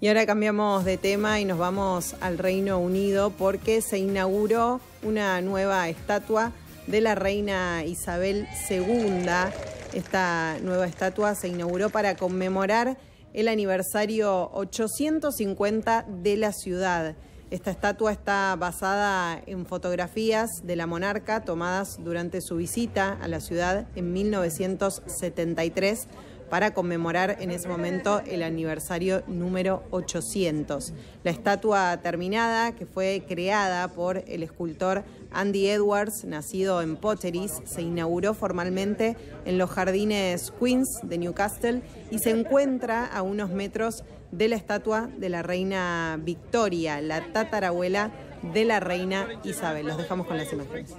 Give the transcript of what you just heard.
Y ahora cambiamos de tema y nos vamos al Reino Unido porque se inauguró una nueva estatua de la reina Isabel II. Esta nueva estatua se inauguró para conmemorar el aniversario 850 de la ciudad. Esta estatua está basada en fotografías de la monarca tomadas durante su visita a la ciudad en 1973 para conmemorar en ese momento el aniversario número 800. La estatua terminada, que fue creada por el escultor Andy Edwards, nacido en Potteries, se inauguró formalmente en los jardines Queens de Newcastle y se encuentra a unos metros de la estatua de la reina Victoria, la tatarabuela de la reina Isabel. Los dejamos con las imágenes.